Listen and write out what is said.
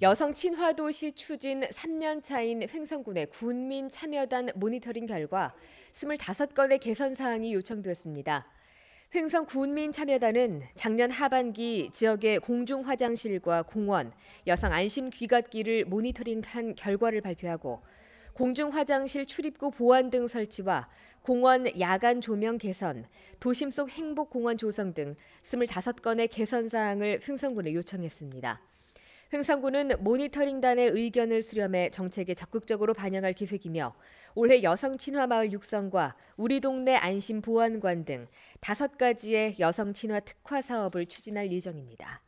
여성 친화도시 추진 3년 차인 횡성군의 군민 참여단 모니터링 결과 25건의 개선 사항이 요청되었습니다. 횡성 군민 참여단은 작년 하반기 지역의 공중 화장실과 공원, 여성 안심 귀갓길을 모니터링한 결과를 발표하고 공중 화장실 출입구 보안 등 설치와 공원 야간 조명 개선, 도심 속 행복 공원 조성 등 25건의 개선 사항을 횡성군에 요청했습니다. 흥상군은 모니터링단의 의견을 수렴해 정책에 적극적으로 반영할 계획이며 올해 여성 친화 마을 육성과 우리 동네 안심 보안관 등 다섯 가지의 여성 친화 특화 사업을 추진할 예정입니다.